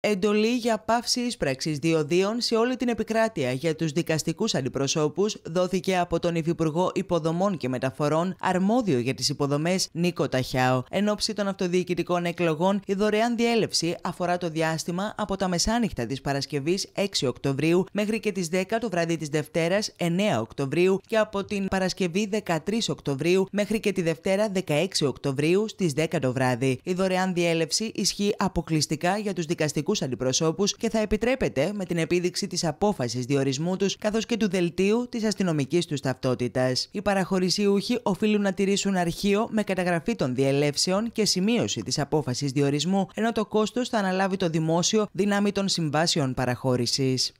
Εντολή για πάυση ίσπραξης διοδίων σε όλη την επικράτεια για τους δικαστικούς αντιπροσώπους δόθηκε από τον Υφυπουργό Υποδομών και Μεταφορών, αρμόδιο για τις υποδομές Νίκο Ταχιάο. Εν ώψη των αυτοδιοικητικών εκλογών, η δωρεάν διέλευση αφορά το διάστημα από τα μεσάνυχτα της Παρασκευής 6 Οκτωβρίου μέχρι και τις 10 το βράδυ της Δευτέρας 9 Οκτωβρίου και από την Παρασκευή 13 Οκτωβρίου μέχρι και τη Δευτέρα 16 Οκτωβρίου στις 10 το βράδυ. Η δωρεάν διέλευση ισχύει αποκλειστικά για τους δικαστικούς αντιπροσώπους και θα επιτρέπεται με την επίδειξη της απόφασης διορισμού τους καθώς και του δελτίου της αστυνομικής τους ταυτότητας. Οι παραχωρησιούχοι οφείλουν να τηρήσουν αρχείο με καταγραφή των διελεύσεων και σημείωση της απόφασης διορισμού, ενώ το κόστος θα αναλάβει το δημόσιο δυνάμει των συμβάσεων παραχώρησης.